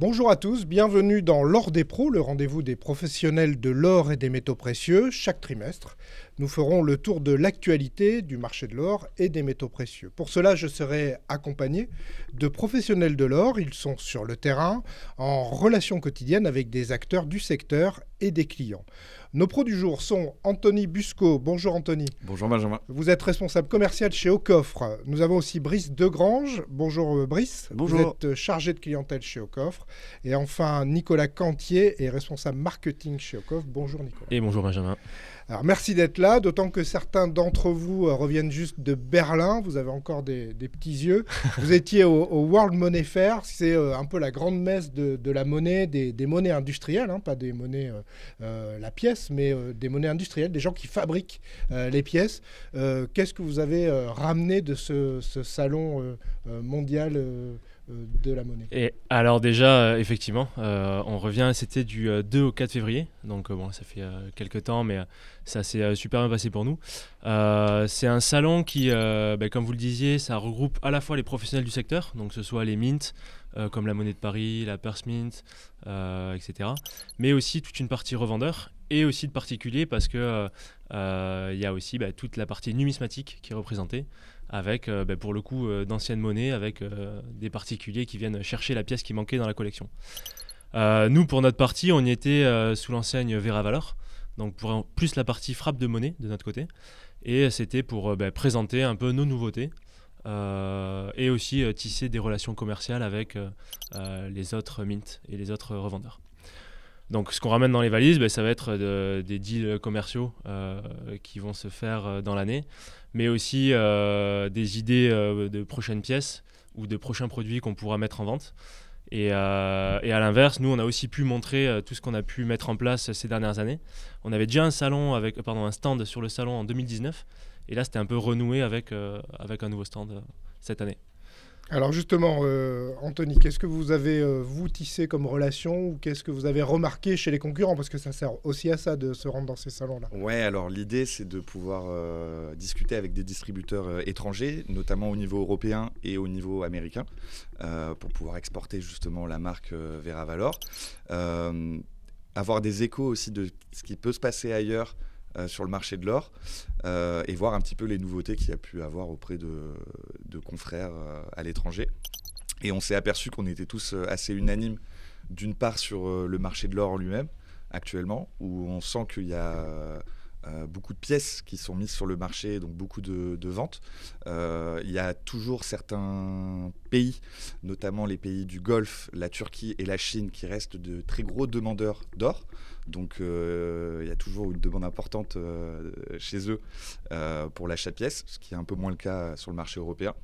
Bonjour à tous, bienvenue dans l'Or des pros, le rendez-vous des professionnels de l'or et des métaux précieux. Chaque trimestre, nous ferons le tour de l'actualité du marché de l'or et des métaux précieux. Pour cela, je serai accompagné de professionnels de l'or. Ils sont sur le terrain, en relation quotidienne avec des acteurs du secteur et des clients. Nos pros du jour sont Anthony Busco. Bonjour Anthony. Bonjour Benjamin. Vous êtes responsable commercial chez Coffre. Nous avons aussi Brice Degrange. Bonjour euh, Brice. Bonjour. Vous êtes euh, chargé de clientèle chez Coffre. Et enfin Nicolas Cantier est responsable marketing chez Coffre. Bonjour Nicolas. Et bonjour Benjamin merci d'être là, d'autant que certains d'entre vous euh, reviennent juste de Berlin. Vous avez encore des, petits yeux. vous étiez au, World Money Fair, c'est euh, un peu la grande messe de, la monnaie, des, monnaies industrielles, hein, pas des monnaies euh, la pièce, mais des monnaies industrielles, des gens qui fabriquent les pièces. Qu'est-ce que vous avez ramené de ce salon mondial euh, de la monnaie. Et alors déjà, euh, effectivement, euh, on revient, c'était du 2 au 4 février, donc bon, ça fait quelques temps, mais ça s'est super bien passé pour nous. c'est un salon qui, ben, comme vous le disiez, ça regroupe à la fois les professionnels du secteur, donc ce soit les mints, comme la monnaie de Paris, la purse mint, etc., mais aussi toute une partie revendeurs et aussi de particuliers parce que il y a aussi ben, toute la partie numismatique qui est représentée avec euh, ben, pour le coup euh, d'anciennes monnaies, avec euh, des particuliers qui viennent chercher la pièce qui manquait dans la collection. nous, pour notre partie, on y était sous l'enseigne Vera Valor, donc pour plus la partie frappe de monnaie de notre côté, et c'était pour ben, présenter un peu nos nouveautés. et aussi tisser des relations commerciales avec les autres mints et les autres revendeurs. Donc ce qu'on ramène dans les valises, ben, ça va être des deals commerciaux euh, qui vont se faire euh, dans l'année, mais aussi euh, des idées de prochaines pièces ou de prochains produits qu'on pourra mettre en vente. Et, et à l'inverse, nous, on a aussi pu montrer tout ce qu'on a pu mettre en place ces dernières années. On avait déjà un, salon avec, pardon, un stand sur le salon en 2019, et là, c'était un peu renoué avec, avec un nouveau stand cette année. Alors justement, euh, Anthony, qu'est-ce que vous avez, euh, vous, tissé comme relation ou qu'est-ce que vous avez remarqué chez les concurrents Parce que ça sert aussi à ça de se rendre dans ces salons-là. Ouais, alors l'idée, c'est de pouvoir euh, discuter avec des distributeurs étrangers, notamment au niveau européen et au niveau américain, pour pouvoir exporter justement la marque Vera Valor. avoir des échos aussi de ce qui peut se passer ailleurs euh, sur le marché de l'or euh, et voir un petit peu les nouveautés qu'il y a pu avoir auprès de, confrères euh, à l'étranger. Et on s'est aperçu qu'on était tous assez unanimes, d'une part sur le marché de l'or lui-même, actuellement, où on sent qu'il y a euh, beaucoup de pièces qui sont mises sur le marché, donc beaucoup de, ventes. Euh, il y a toujours certains pays, notamment les pays du Golfe, la Turquie et la Chine, qui restent de très gros demandeurs d'or. Donc euh, il y a toujours une demande importante chez eux pour l'achat de pièces, ce qui est un peu moins le cas sur le marché européen.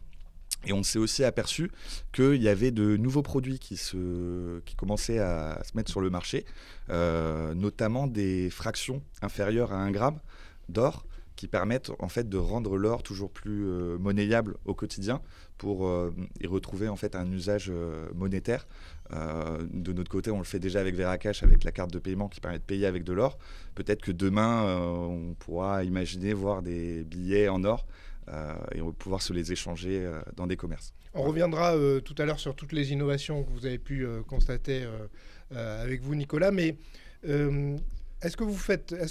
Et on s'est aussi aperçu qu'il y avait de nouveaux produits qui, commençaient à se mettre sur le marché, euh, notamment des fractions inférieures à 1 gramme d'or qui permettent en fait de rendre l'or toujours plus euh, monnayable au quotidien pour euh, y retrouver en fait un usage monétaire. de notre côté, on le fait déjà avec Veracash, avec la carte de paiement qui permet de payer avec de l'or. Peut-être que demain, on pourra imaginer voir des billets en or euh, et on va pouvoir se les échanger euh, dans des commerces. On reviendra euh, tout à l'heure sur toutes les innovations que vous avez pu constater avec vous, Nicolas, mais est-ce que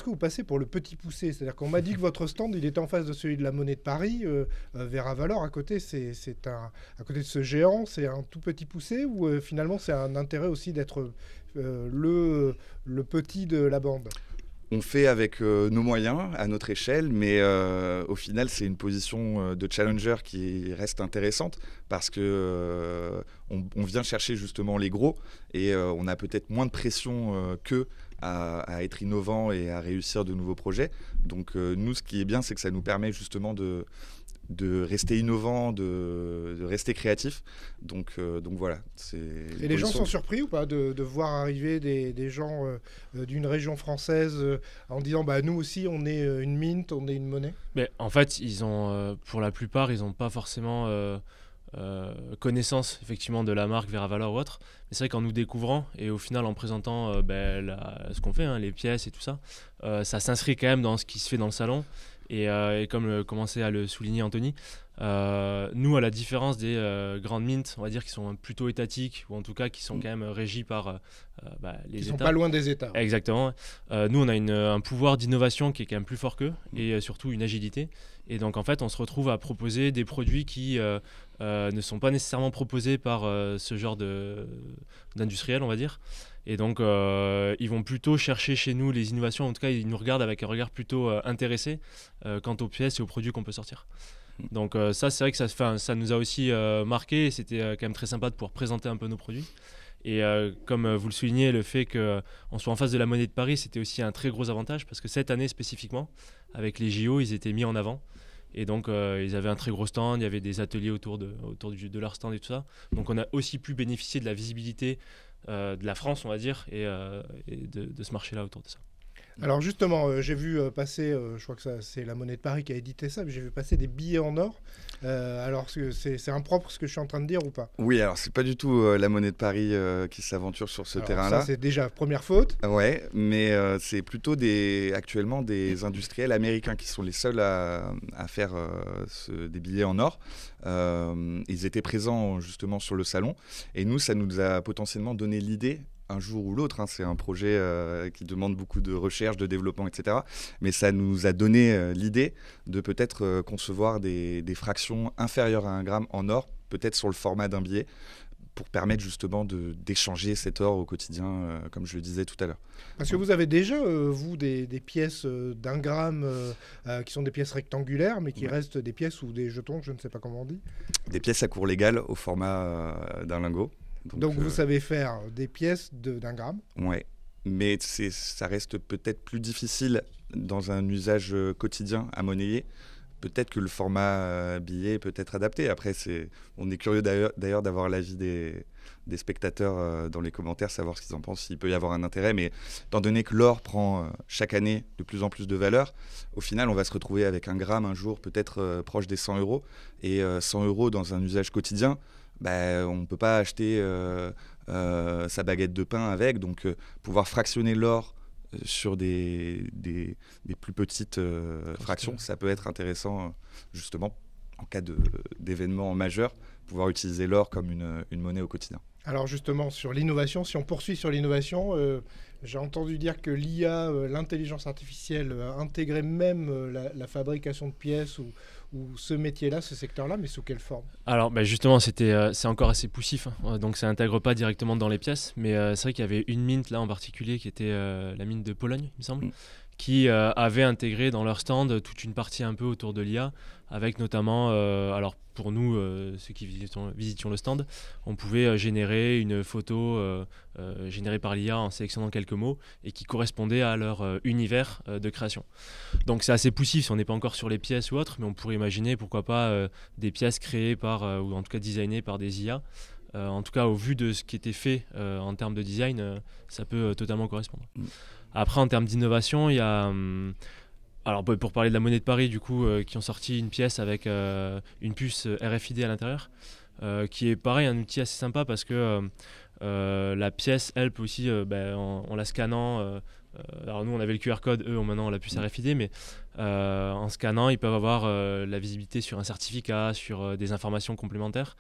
vous passez pour le petit poussé C'est-à-dire qu'on m'a dit que votre stand, il était en face de celui de la Monnaie de Paris, Vera Valor À côté, c'est à côté de ce géant, c'est un tout petit poussé ou finalement c'est un intérêt aussi d'être le petit de la bande on fait avec euh, nos moyens, à notre échelle, mais euh, au final, c'est une position euh, de challenger qui reste intéressante parce que on, vient chercher justement les gros et on a peut-être moins de pression qu'eux à, à, être innovant et à réussir de nouveaux projets. Donc nous, ce qui est bien, c'est que ça nous permet justement de, de rester innovant, de, rester créatif. Donc, euh, donc voilà. Et les gens sont surpris ou pas de, voir arriver des, gens euh, euh, d'une région française en disant bah, nous aussi on est une mint, on est une monnaie En fait, ils ont, pour la plupart, ils n'ont pas forcément connaissance effectivement de la marque Vera Valor ou autre. Mais c'est vrai qu'en nous découvrant et au final en présentant ben, ce qu'on fait, hein, les pièces et tout ça, ça s'inscrit quand même dans ce qui se fait dans le salon. Euh, et, comme euh, commençait à le souligner Anthony, euh, nous, à la différence des grandes mintes, on va dire qui sont plutôt étatiques, ou en tout cas qui sont mm. quand même régies par bah, les qui États. sont pas loin des États. Exactement. nous, on a un pouvoir d'innovation qui est quand même plus fort qu'eux, mm. et surtout une agilité. Et donc, en fait, on se retrouve à proposer des produits qui ne sont pas nécessairement proposés par ce genre d'industriel, on va dire. Et donc, euh, ils vont plutôt chercher chez nous les innovations. En tout cas, ils nous regardent avec un regard plutôt euh, intéressé euh, quant aux pièces et aux produits qu'on peut sortir. Hmm. Donc ça, c'est vrai que ça, ça nous a aussi marqué. C'était quand même très sympa de pouvoir présenter un peu nos produits. Et comme vous le soulignez, le fait qu'on soit en face de la monnaie de Paris, c'était aussi un très gros avantage parce que cette année spécifiquement, avec les JO, ils étaient mis en avant. Et donc, ils avaient un très gros stand, il y avait des ateliers autour, de, autour de leur stand et tout ça. Donc, on a aussi pu bénéficier de la visibilité euh, de la France, on va dire, euh, et, de, de ce marché-là autour de ça. Alors justement, euh, j'ai vu euh, passer, euh, je crois que c'est la monnaie de Paris qui a édité ça, mais j'ai vu passer des billets en or. alors c'est impropre ce que je suis en train de dire ou pas Oui, alors c'est pas du tout la monnaie de Paris qui s'aventure sur ce terrain-là. Ça c'est déjà première faute. Ouais, mais c'est plutôt des, actuellement des industriels américains qui sont les seuls à, faire des billets en or. ils étaient présents justement sur le salon et nous, ça nous a potentiellement donné l'idée un jour ou l'autre. Hein, c'est un projet euh, qui demande beaucoup de recherche, de développement, etc. Mais ça nous a donné euh, l'idée de peut-être euh, concevoir des, fractions inférieures à un gramme en or, peut-être sur le format d'un billet, pour permettre justement d'échanger cet or au quotidien, comme je le disais tout à l'heure. Parce que vous avez déjà, vous, des, pièces d'un gramme qui sont des pièces rectangulaires, mais qui restent des pièces ou des jetons, je ne sais pas comment on dit. Des pièces à cours légal au format d'un lingot. Donc, vous euh, savez faire des pièces d'un gramme Oui, mais ça reste peut-être plus difficile dans un usage euh, quotidien à monnayer. Peut-être que le format euh, billet peut être adapté. Après, on est curieux d'ailleurs d'avoir l'avis des, des spectateurs dans les commentaires, savoir ce qu'ils en pensent, s'il peut y avoir un intérêt. Mais étant donné que l'or prend chaque année de plus en plus de valeur, au final, on va se retrouver avec un gramme un jour, peut-être proche des 100 euros. Et 100 euros dans un usage quotidien, ben, on ne peut pas acheter euh, euh, sa baguette de pain avec. Donc euh, pouvoir fractionner l'or sur des, plus petites fractions. Ça peut être intéressant, justement, en cas d'événement majeur, pouvoir utiliser l'or comme une, monnaie au quotidien. Alors justement, sur l'innovation, si on poursuit sur l'innovation, j'ai entendu dire que l'IA, l'intelligence artificielle, intégré même la, la, fabrication de pièces ou, ou ce métier-là, ce secteur-là, mais sous quelle forme Alors bah, justement, c'était, euh, c'est encore assez poussif, hein. euh, donc ça n'intègre pas directement dans les pièces, mais euh, c'est vrai qu'il y avait une mine là en particulier qui était la mine de Pologne, il me semble, mm qui euh, avaient intégré dans leur stand toute une partie un peu autour de l'IA, avec notamment, euh, alors pour nous, euh, ceux qui visitions, le stand, on pouvait générer une photo générée par l'IA en sélectionnant quelques mots et qui correspondait à leur univers de création. Donc c'est assez poussif si on n'est pas encore sur les pièces ou autres, mais on pourrait imaginer pourquoi pas des pièces créées par, ou en tout cas designées par des IA. en tout cas, au vu de ce qui était fait en termes de design, ça peut totalement correspondre. Mm. Après, en termes d'innovation, il y a. Hum, alors pour parler de la monnaie de Paris, du coup, euh, qui ont sorti une pièce avec euh, une puce euh, RFID à l'intérieur, qui est pareil un outil assez sympa parce que la pièce, elle peut aussi, ben, en, la scannant, alors nous on avait le QR code, eux maintenant la puce mm. RFID, mais en scannant, ils peuvent avoir la visibilité sur un certificat, sur des informations complémentaires.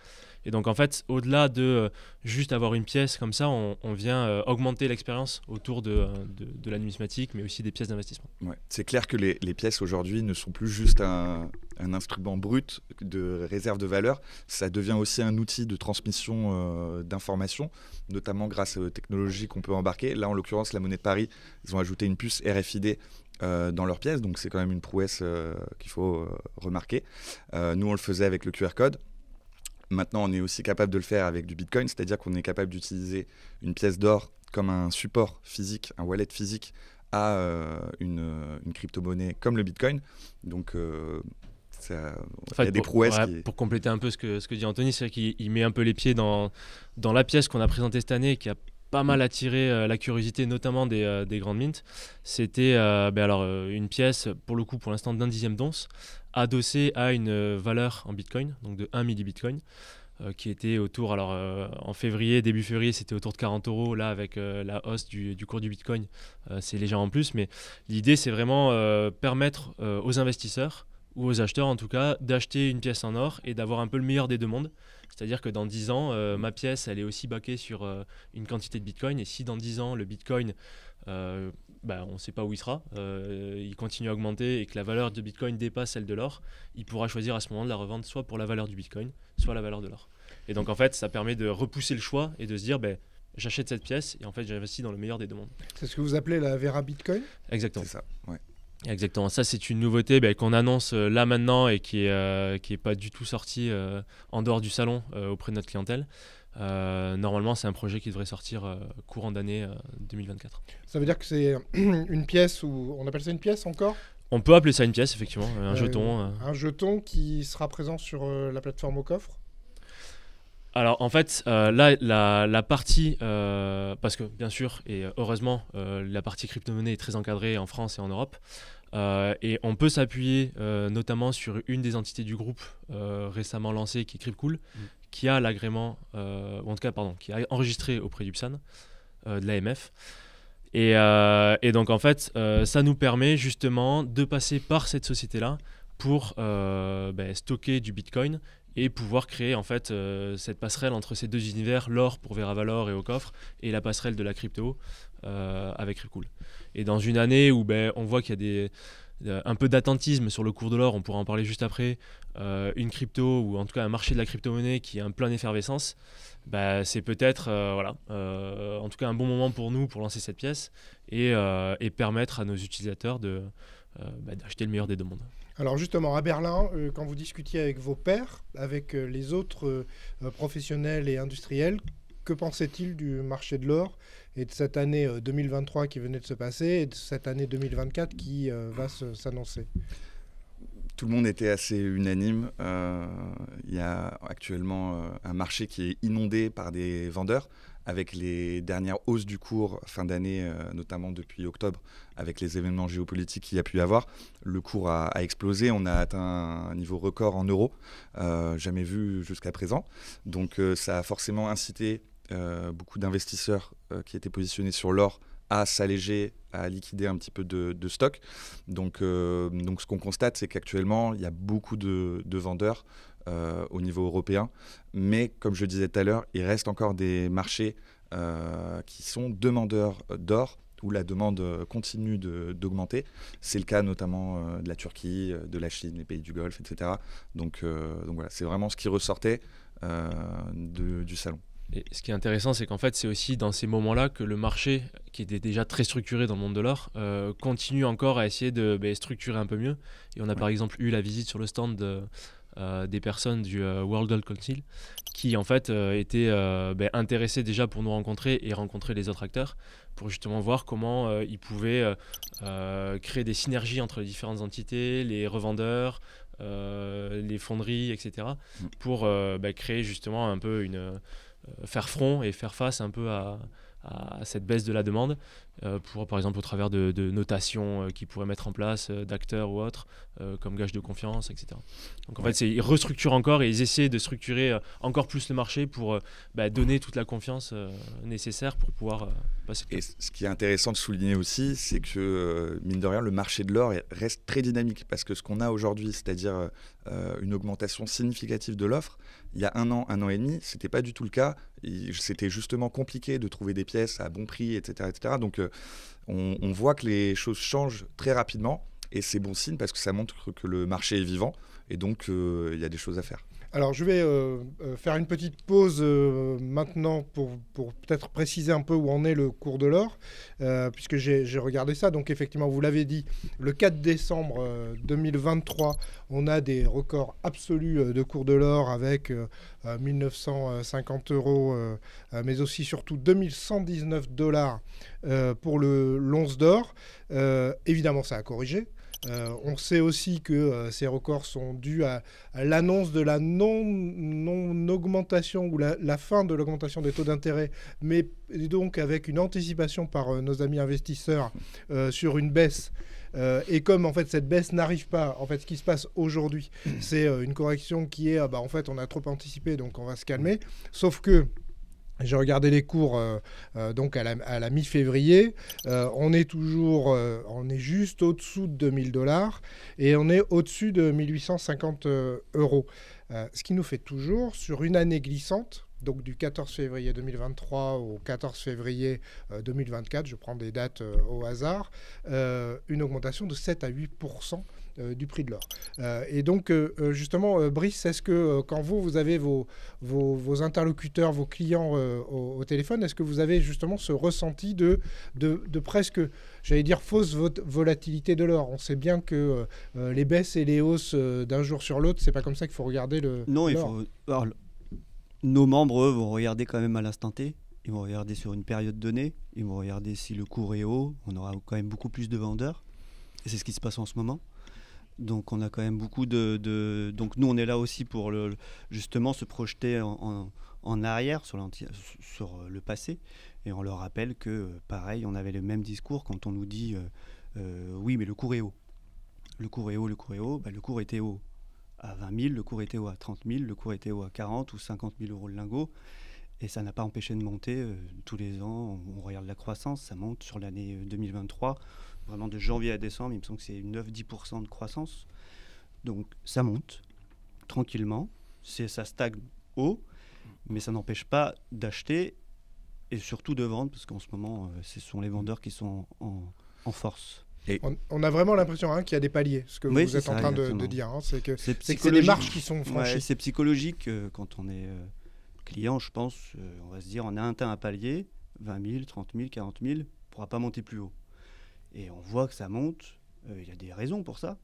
Et donc en fait, au-delà de euh, juste avoir une pièce comme ça, on, vient euh, augmenter l'expérience autour euh, de, de, la numismatique, mais aussi des pièces d'investissement. C'est clair que les, pièces aujourd'hui ne sont plus juste un, un, instrument brut de réserve de valeur, ça devient aussi un outil de transmission d'information, d'informations, notamment grâce aux technologies qu'on peut embarquer. Là, en l'occurrence, la monnaie de Paris, ils ont ajouté une puce RFID dans leurs pièces, donc c'est quand même une prouesse qu'il faut remarquer. nous, on le faisait avec le QR code. Maintenant, on est aussi capable de le faire avec du Bitcoin, c'est-à-dire qu'on est capable d'utiliser une pièce d'or comme un support physique, un wallet physique à euh, euh, une, crypto-monnaie comme le Bitcoin. Donc, euh, ça, il y a des prouesses. Pour compléter un peu ce que, ce que dit Anthony, c'est qu'il met un peu les pieds dans, dans la pièce qu'on a présentée cette année, qui a pas mal attiré euh, la curiosité, notamment des, euh, grandes mintes. C'était euh, ben alors une pièce, pour le coup, pour l'instant d'un dixième d'once, adossée à une valeur en bitcoin, donc de 1 millibitcoin. bitcoin qui était autour, alors en février, début février, c'était autour de 40 euros. Là, avec la hausse du, cours du Bitcoin, c'est légèrement en plus. Mais l'idée, c'est vraiment permettre aux investisseurs, ou aux acheteurs en tout cas, d'acheter une pièce en or et d'avoir un peu le meilleur des deux mondes. C'est-à-dire que dans 10 ans, euh, ma pièce, elle est aussi baquée sur euh, une quantité de Bitcoin. Et si dans 10 ans, le Bitcoin, euh, bah, on ne sait pas où il sera, il continue à augmenter et que la valeur de Bitcoin dépasse celle de l'or, il pourra choisir à ce moment de la revendre soit pour la valeur du Bitcoin, soit la valeur de l'or. Et donc, en fait, ça permet de repousser le choix et de se dire, ben, j'achète cette pièce et en fait, j'investis dans le meilleur des deux mondes. C'est ce que vous appelez la Vera Bitcoin Exactement. C'est ça, ouais. Exactement, ça c'est une nouveauté bah, qu'on annonce euh, là maintenant et qui n'est euh, est pas du tout sortie euh, en dehors du salon auprès de notre clientèle. normalement, c'est un projet qui devrait sortir courant d'année 2024. Ça veut dire que c'est une pièce ou on appelle ça une pièce encore On peut appeler ça une pièce effectivement, un jeton. Un jeton qui sera présent sur la plateforme au coffre alors en fait, euh, là, la, partie, euh, parce que bien sûr, et heureusement, euh, la partie crypto-monnaie est très encadrée en France et en Europe. et on peut s'appuyer notamment sur une des entités du groupe récemment lancée qui est CryptCool, mm. qui a l'agrément, en tout cas, pardon, qui a enregistré auprès du PSAN, de l'AMF. Et, donc en fait, ça nous permet justement de passer par cette société-là pour ben, stocker du Bitcoin et pouvoir créer en fait euh, cette passerelle entre ces deux univers, l'or pour Vera Valor et au coffre, et la passerelle de la crypto euh, avec Ripcool. Et dans une année où ben, on voit qu'il y a des, euh, un peu d'attentisme sur le cours de l'or, on pourra en parler juste après, une crypto ou en tout cas un marché de la crypto-monnaie qui est en plein effervescence, ben, c'est peut-être voilà, en tout cas un bon moment pour nous pour lancer cette pièce et, permettre à nos utilisateurs de, ben, d'acheter le meilleur des deux mondes. Alors justement, à Berlin, euh, quand vous discutiez avec vos pairs, avec euh, les autres euh, professionnels et industriels, que pensaient-ils du marché de l'or et de cette année 2023 qui venait de se passer et de cette année 2024 qui va s'annoncer tout le monde était assez unanime. Il y a actuellement un marché qui est inondé par des vendeurs avec les dernières hausses du cours fin d'année, euh, notamment depuis octobre, avec les événements géopolitiques qu'il y a pu y avoir, le cours a, explosé. On a atteint un niveau record en euros, euh, jamais vu jusqu'à présent. Donc euh, ça a forcément incité beaucoup d'investisseurs qui étaient positionnés sur l'or à s'alléger, à liquider un petit peu de, stock. Donc, ce qu'on constate, c'est qu'actuellement, il y a beaucoup de vendeurs euh, au niveau européen. Mais comme je disais tout à l'heure, il reste encore des marchés euh, qui sont demandeurs euh, d'or, où la demande continue d'augmenter. C'est le cas notamment de la Turquie, de la Chine, des pays du Golfe, etc. Donc, donc voilà, c'est vraiment ce qui ressortait du salon. Et ce qui est intéressant, c'est qu'en fait, c'est aussi dans ces moments-là que le marché, qui était déjà très structuré dans le monde de l'or continue encore à essayer de ben, structurer un peu mieux. Et on a par exemple eu la visite sur le stand de, euh, des personnes du euh, World Gold Council qui en fait euh, étaient intéressés ben, intéressées déjà pour nous rencontrer et rencontrer les autres acteurs pour justement voir comment ils pouvaient créer des synergies entre les différentes entités, les revendeurs, les fonderies, etc. Mm. pour ben, créer justement un peu une faire front et faire face un peu à, à cette baisse de la demande, euh, pour, par exemple au travers de, notations euh, qu'ils pourraient mettre en place, euh, d'acteurs ou autres, comme gage de confiance, etc. Donc en fait, ils restructurent encore et ils essaient de structurer encore plus le marché pour bah, donner toute la confiance nécessaire pour pouvoir passer. Et ce qui est intéressant de souligner aussi, c'est que, mine de rien, le marché de l'or reste très dynamique, parce que ce qu'on a aujourd'hui, c'est-à-dire une augmentation significative de l'offre, il y a un an, un an et demi, c'était pas du tout le cas. C'était justement compliqué de trouver des pièces à bon prix, etc. etc. Donc euh, on, voit que les choses changent très rapidement et c'est bon signe parce que ça montre que le marché est vivant et donc euh, il y a des choses à faire. Alors je vais euh, euh, faire une petite pause euh, maintenant pour, peut-être préciser un peu où en est le cours de l'or, puisque j'ai regardé ça. Donc effectivement, vous l'avez dit, le 4 décembre 2023, on a des records absolus de cours de l'or avec 1950 euros, mais aussi surtout 2119 dollars pour le l'once d'or. évidemment, ça a corrigé euh, on sait aussi que euh, ces records sont dus à, l'annonce de la non-augmentation ou la, fin de l'augmentation des taux d'intérêt, mais donc avec une anticipation par euh, nos amis investisseurs sur une baisse. et comme en fait cette baisse n'arrive pas, en fait ce qui se passe aujourd'hui, c'est une correction qui est, ah bah, en fait on a trop anticipé, donc on va se calmer. Sauf que j'ai regardé les cours euh, euh, donc à la, mi-février. Euh, on est toujours, on est juste au-dessous de 2000 dollars et on est au-dessus de 1850 euros. ce qui nous fait toujours sur une année glissante, donc du 14 février 2023 au 14 février 2024, je prends des dates au hasard, une augmentation de 7 à 8 euh, du prix de l'or. Euh, et donc, euh, justement, Brice, est-ce que quand vous, vous avez vos, vos, interlocuteurs, vos clients au, téléphone, est-ce que vous avez justement ce ressenti de, de, presque, j'allais dire, fausse volatilité de l'or On sait bien que les baisses et les hausses d'un jour sur l'autre, c'est pas comme ça qu'il faut regarder le. Non, il faut. nos membres, eux, vont regarder quand même à l'instant T. Ils vont regarder sur une période donnée. Ils vont regarder si le cours est haut. On aura quand même beaucoup plus de vendeurs. Et c'est ce qui se passe en ce moment. Donc on a quand même beaucoup de, donc nous on est là aussi pour le, justement se projeter en, arrière sur, euh, le passé et on leur rappelle que euh, pareil on avait le même discours quand on nous dit euh, oui mais le cours est haut le cours est haut le cours est haut bah, le cours était haut à 20 000 le cours était haut à 30 000 le cours était haut à 40 ou 50 000 euros le lingot et ça n'a pas empêché de monter tous les ans on regarde la croissance ça monte sur l'année 2023 vraiment de janvier à décembre, il me semble que c'est 9-10% de croissance. Donc ça monte tranquillement, ça stagne haut, mais ça n'empêche pas d'acheter et surtout de vendre, parce qu'en ce moment, euh, ce sont les vendeurs qui sont en, force. Et on, a vraiment l'impression hein, qu'il y a des paliers, ce que vous êtes en train de, dire. Hein. c'est que c'est les marches qui sont franchies. c'est psychologique euh, quand on est euh, client, je pense. on va se dire, on a atteint un palier, 20 000, 30 000, 40 000, on ne pourra pas monter plus haut. Et on voit que ça monte, euh, il y a des raisons pour ça.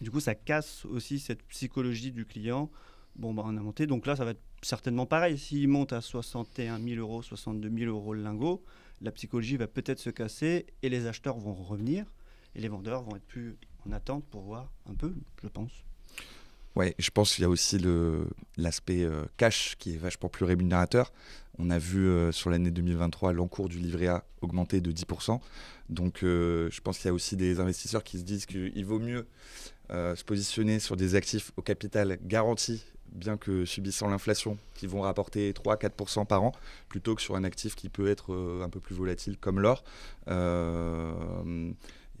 Du coup, ça casse aussi cette psychologie du client. Bon, bah, on a monté, donc là, ça va être certainement pareil. S'il monte à 61 000 euros, 62 000 euros le lingot, la psychologie va peut-être se casser et les acheteurs vont revenir et les vendeurs vont être plus en attente pour voir un peu, je pense. Ouais, je pense qu'il y a aussi l'aspect euh, cash qui est vachement plus rémunérateur. On a vu euh, sur l'année 2023 l'encours du livret A augmenter de 10%. Donc euh, je pense qu'il y a aussi des investisseurs qui se disent qu'il vaut mieux se positionner sur des actifs au capital garanti, bien que subissant l'inflation, qui vont rapporter 3-4% par an, plutôt que sur un actif qui peut être un peu plus volatile comme l'or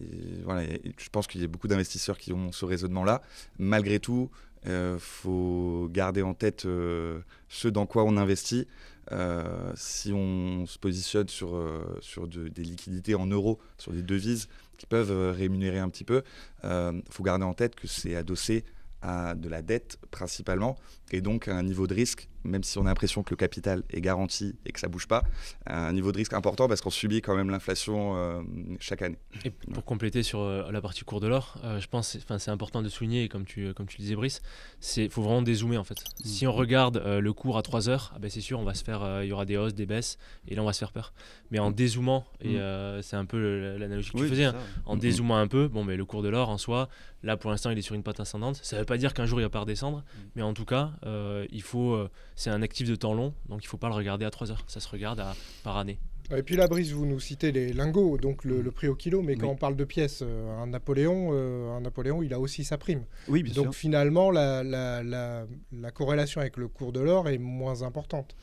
je pense qu'il y a beaucoup d'investisseurs qui ont ce raisonnement-là. Malgré tout, il euh, faut garder en tête euh, ce dans quoi on investit. Euh, si on se positionne sur, sur des liquidités en euros, sur des devises qui peuvent rémunérer un petit peu, il faut garder en tête que c'est adossé à de la dette principalement et donc à un niveau de risque même si on a l'impression que le capital est garanti et que ça bouge pas, un niveau de risque important parce qu'on subit quand même l'inflation euh, chaque année. Et pour compléter sur euh, la partie cours de l'or, euh, je pense enfin c'est important de souligner comme tu comme tu le disais Brice, c'est faut vraiment dézoomer en fait. Mm. Si on regarde le cours à 3 heures, ah ben, c'est sûr on va se faire il y aura des hausses, des baisses et là on va se faire peur. Mais en mm. dézoomant et mm. c'est un peu l'analogie que tu faisais, hein. en dézoomant un peu, bon mais le cours de l'or en soi, là pour l'instant il est sur une patte ascendante, ça ne veut pas dire qu'un jour il va pas redescendre, mais en tout cas il faut c'est un actif de temps long, donc il ne faut pas le regarder à 3 heures, ça se regarde par année. Et puis la brise, vous nous citez les lingots, donc le, prix au kilo, mais quand on parle de pièces, euh, un Napoléon, euh, un Napoléon, il a aussi sa prime. Oui, bien donc finalement, la, corrélation avec le cours de l'or est moins importante.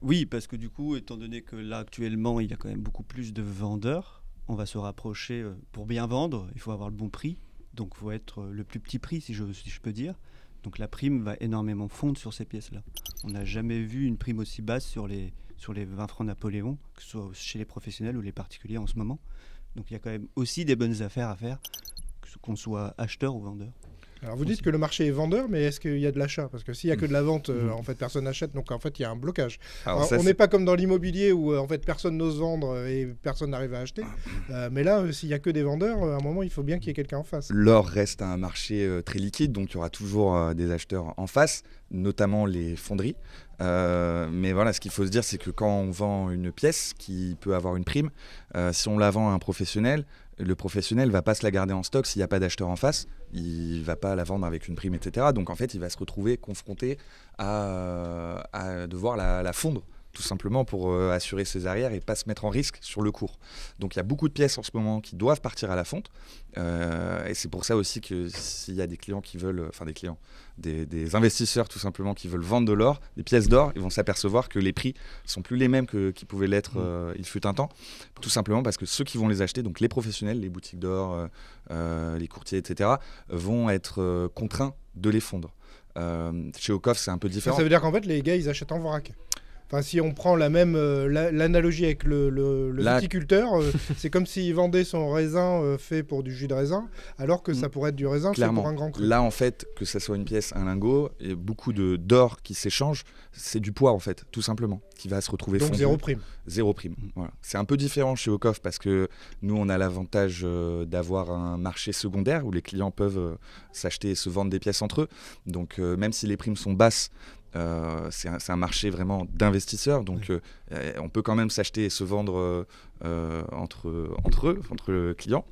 Oui, parce que du coup, étant donné que là, actuellement, il y a quand même beaucoup plus de vendeurs, on va se rapprocher. Euh, pour bien vendre, il faut avoir le bon prix, donc il faut être le plus petit prix, si je peux dire. Donc la prime va énormément fondre sur ces pièces-là. On n'a jamais vu une prime aussi basse sur les, sur les 20 francs Napoléon, que ce soit chez les professionnels ou les particuliers en ce moment. Donc il y a quand même aussi des bonnes affaires à faire, qu'on soit acheteur ou vendeur. Alors vous dites que le marché est vendeur, mais est-ce qu'il y a de l'achat Parce que s'il n'y a que de la vente, euh, en fait personne n'achète, donc en fait il y a un blocage. on n'est pas comme dans l'immobilier où euh, en fait personne n'ose vendre euh, et personne n'arrive à acheter. mais là, s'il n'y a que des vendeurs, à un moment il faut bien qu'il y ait quelqu'un en face. L'or reste un marché très liquide, donc il y aura toujours des acheteurs en face, notamment les fonderies. mais voilà, ce qu'il faut se dire, c'est que quand on vend une pièce qui peut avoir une prime, si on la vend à un professionnel, le professionnel va pas se la garder en stock s'il n'y a pas d'acheteur en face, il va pas la vendre avec une prime, etc. Donc en fait, il va se retrouver confronté à, devoir la, fondre tout simplement pour euh, assurer ses arrières et pas se mettre en risque sur le cours. Donc il y a beaucoup de pièces en ce moment qui doivent partir à la fonte, euh, et c'est pour ça aussi que s'il y a des clients qui veulent, enfin des clients, des, investisseurs tout simplement qui veulent vendre de l'or, des pièces d'or, ils vont s'apercevoir que les prix sont plus les mêmes que, qu'ils pouvaient l'être mmh. euh, il fut un temps, tout simplement parce que ceux qui vont les acheter, donc les professionnels, les boutiques d'or, euh, euh, les courtiers, etc., vont être contraints de les fondre. chez Okoff, c'est un peu différent. Ça veut dire qu'en fait, les gars, ils achètent en vrac. Enfin, si on prend la même euh, l'analogie avec le, viticulteur, euh, c'est comme s'il vendait son raisin euh, fait pour du jus de raisin, alors que ça mm. pourrait être du raisin fait pour un grand cru. Là, en fait, que ça soit une pièce, un lingot et beaucoup de d'or qui s'échange. c'est du poids en fait, tout simplement, qui va se retrouver. Donc zéro prime. Zéro prime. Voilà. C'est un peu différent chez Okoff parce que nous, on a l'avantage d'avoir un marché secondaire où les clients peuvent s'acheter et se vendre des pièces entre eux. Donc même si les primes sont basses, euh, c'est un, un, marché vraiment d'investisseurs, donc euh, on peut quand même s'acheter et se vendre euh, entre, entre eux, entre le client.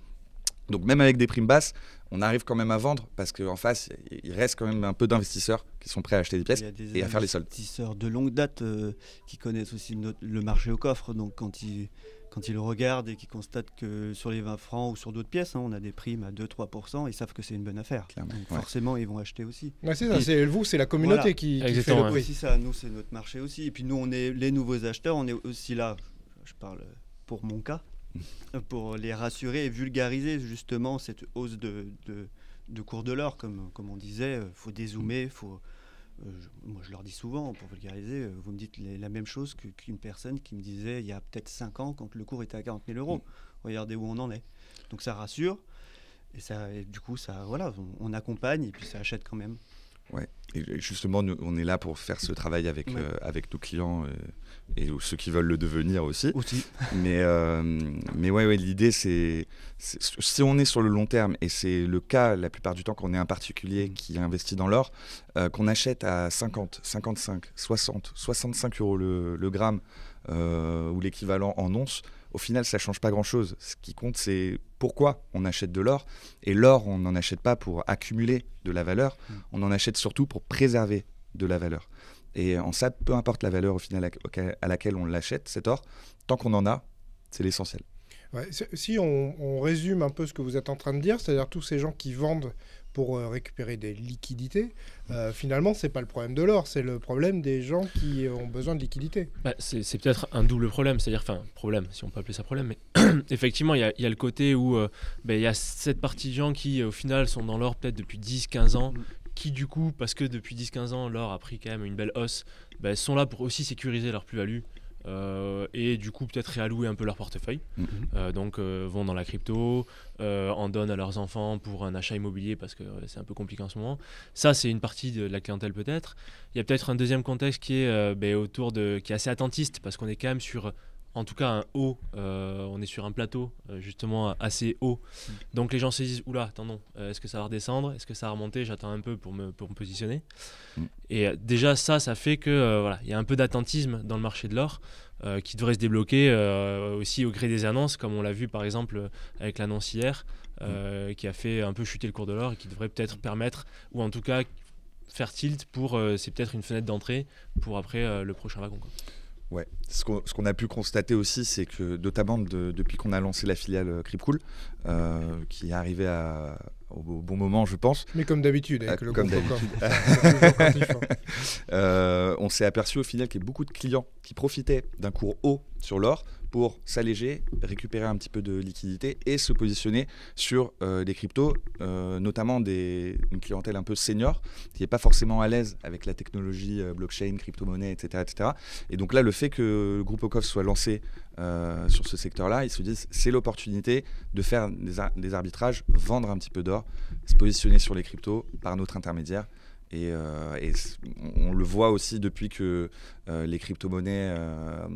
Donc même avec des primes basses, on arrive quand même à vendre parce qu'en face, il reste quand même un peu d'investisseurs qui sont prêts à acheter des pièces et à faire les soldes. Investisseurs de longue date qui connaissent aussi le marché au coffre, donc quand ils quand ils regardent et qu'ils constatent que sur les 20 francs ou sur d'autres pièces, hein, on a des primes à 2-3%, ils savent que c'est une bonne affaire. Forcément, ils vont acheter aussi. c'est ça, c'est, vous, c'est la communauté qui, fait le prix. C'est ça, nous, c'est notre marché aussi. Et puis nous, on est les nouveaux acheteurs, on est aussi là, je parle pour mon cas, pour les rassurer et vulgariser justement cette hausse de, de, cours de l'or, comme, comme on disait. Il euh, faut dézoomer, il faut euh, moi je leur dis souvent, pour vulgariser, euh, vous me dites la même chose qu'une personne qui me disait il y a peut-être 5 ans, quand le cours était à 40 000 euros, mm. regardez où on en est. Donc ça rassure, et, ça, du coup, ça, voilà, on accompagne, et puis ça achète quand même justement, on est là pour faire ce travail avec, euh, avec nos clients euh, et, ceux qui veulent le devenir aussi. Mais, euh, mais ouais, ouais l'idée, c'est si on est sur le long terme, et c'est le cas la plupart du temps qu'on est un particulier mm. qui investit dans l'or, qu'on achète à 50, 55, 60, 65 euros le, le gramme ou l'équivalent en once, au final, ça change pas grand-chose. Ce qui compte, c'est pourquoi on achète de l'or. Et l'or, on n'en achète pas pour accumuler de la valeur, on en achète surtout pour préserver de la valeur. Et en ça, peu importe la valeur au final à laquelle on l'achète, cet or, tant qu'on en a, c'est l'essentiel. si on, résume un peu ce que vous êtes en train de dire, c'est-à-dire tous ces gens qui vendent pour euh, récupérer des liquidités, euh, finalement, c'est pas le problème de l'or, c'est le problème des gens qui ont besoin de liquidités. Bah, c'est peut-être un double problème, c'est-à-dire, enfin, problème, si on peut appeler ça problème, mais effectivement, il y a, le côté où euh, bah, il y a cette partie de gens qui, euh, au final, sont dans l'or peut-être depuis 10-15 ans, qui du coup, parce que depuis 10-15 ans, l'or a pris quand même une belle hausse, bah, sont là pour aussi sécuriser leur plus-value euh, et du coup peut-être réallouer un peu leur portefeuille. Mhm. Euh, donc euh, vont dans la crypto, en donnent à leurs enfants pour un achat immobilier parce que c'est un peu compliqué en ce moment. Ça c'est une partie de la clientèle peut-être. Il y a peut-être un deuxième contexte qui est ben, autour de qui est assez attentiste parce qu'on est quand même sur en tout cas un haut. Euh, on est sur un plateau euh, justement assez haut. Mm. Donc les gens se disent oula, attendons, euh, est-ce que ça va redescendre Est-ce que ça va remonter J'attends un peu pour me, pour me positionner. Mm. Et déjà ça, ça fait que voilà, il y a un peu d'attentisme dans le marché de l'or. qui devrait se débloquer aussi au gré des annonces, comme on l'a vu par exemple avec l'annonce hier, mm. qui a fait un peu chuter le cours de l'or et qui devrait peut-être permettre, ou en tout cas faire tilt pour, c'est peut-être une fenêtre d'entrée pour après le prochain wagon. Ouais. Ce qu'on a pu constater aussi, c'est que notamment depuis qu'on a lancé la filiale euh, Cripcool, euh, qui est arrivée au, bon moment, je pense. Mais comme d'habitude, avec euh, le comme hein. euh, on s'est aperçu au final qu'il y a beaucoup de clients qui profitaient d'un cours haut sur l'or pour s'alléger, récupérer un petit peu de liquidité et se positionner sur euh, des les cryptos, euh, notamment une clientèle un peu senior qui n'est pas forcément à l'aise avec la technologie euh, blockchain, crypto-monnaie, etc., etc. Et donc là, le fait que le groupe OCOF soit lancé sur ce secteur-là, ils se disent c'est l'opportunité de faire des arbitrages, vendre un petit peu d'or, se positionner sur les cryptos par notre intermédiaire. Et, euh, on, le voit aussi depuis que euh, les crypto-monnaies, euh,